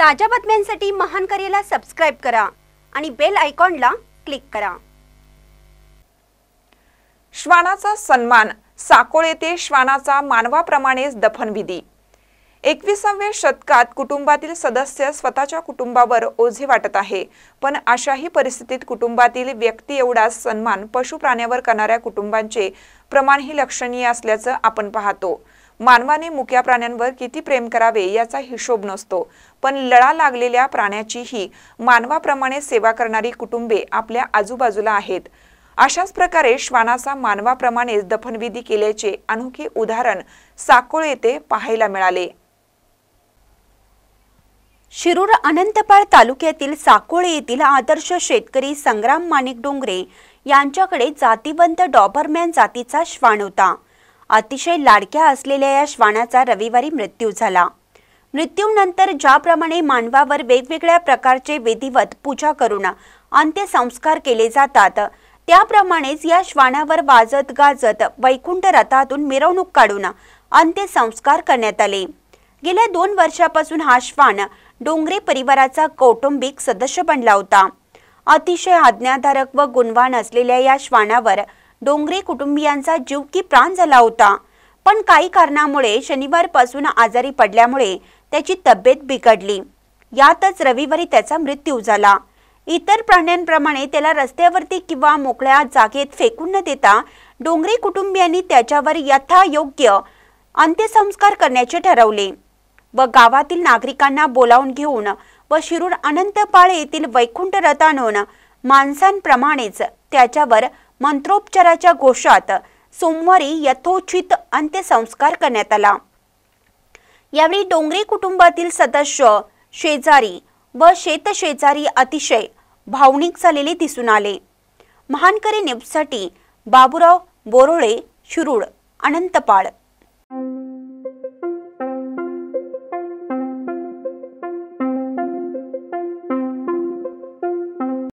ताज्या बातम्यांसाठी महान करेला सबस्क्राईब करा आणि बेल आयकॉनला क्लिक करा श्वानाचा सन्मान साकोळ येथे श्वानाचा मानवाप्रमाणेच दफनविधी एकविसाव्या शतकात कुटुंबातील सदस्य स्वतःच्या कुटुंबावर ओझे वाटत आहे पण अशाही परिस्थितीत कुटुंबातील व्यक्ती एवढा सन्मान पशु प्राण्यावर करणाऱ्या कुटुंबांचे प्रमाण ही लक्षणीय असल्याचं आपण पाहतो मानवाने मुक्या प्राण्यांवर किती प्रेम करावे याचा हिशोब नसतो पण लळा लागलेल्या प्राण्याचीही मानवाप्रमाणे सेवा करणारी कुटुंबे आपल्या आजूबाजूला आहेत अशाच प्रकारे श्वानाचा मानवाप्रमाणेच दफनविधी केल्याचे अनोखे उदाहरण साकोळ येथे पाहायला मिळाले शिरूर अनंतपाळ तालुक्यातील साकोळे येथील आदर्श शेतकरी संग्राम माणिक डोंगरे यांच्याकडे जातीवंत डॉबरमॅन जातीचा श्वान होता अतिशय लाडक्या असलेल्या या श्वानाचा रविवारी मृत्यू झाला मृत्यूनंतर ज्याप्रमाणे मानवावर वेगवेगळ्या प्रकारचे विधिवत पूजा करून अंत्यसंस्कार केले जातात त्याप्रमाणेच या श्वानावर वाजत गाजत वैकुंठ रथातून मिरवणूक काढून अंत्यसंस्कार करण्यात आले गेल्या दोन वर्षापासून हा श्वान डोंगरे परिवाराचा कौटुंबिक सदस्य बनला होता अतिशय आज्ञाधारक व गुणवान असलेल्या या श्वानावर डोंगरे कुटुंबियांचा जीव की प्राण झाला होता पण काही कारणामुळे शनिवारपासून आजारी पडल्यामुळे त्याची तब्येत बिघडली यातच रविवारी त्याचा मृत्यू झाला इतर प्राण्यांप्रमाणे त्याला रस्त्यावरती किंवा मोकळ्या जागेत फेकून न देता डोंगरी कुटुंबियांनी त्याच्यावर यथायोग्य अंत्यसंस्कार करण्याचे ठरवले व गावातील नागरिकांना बोलावून घेऊन व शिरूर अनंतपाळ येथील वैकुंठ रथानून माणसांप्रमाणेच त्याच्यावर मंत्रोपचाराच्या घोषात सोमवारी यथोचित अंत्यसंस्कार करण्यात आला यावेळी डोंगरे कुटुंबातील सदस्य शेजारी व शेत शेजारी अतिशय भावनिक झालेले दिसून आले महानकरी न्यूजसाठी बाबुराव बोरोळे शिरूळ अनंतपाळ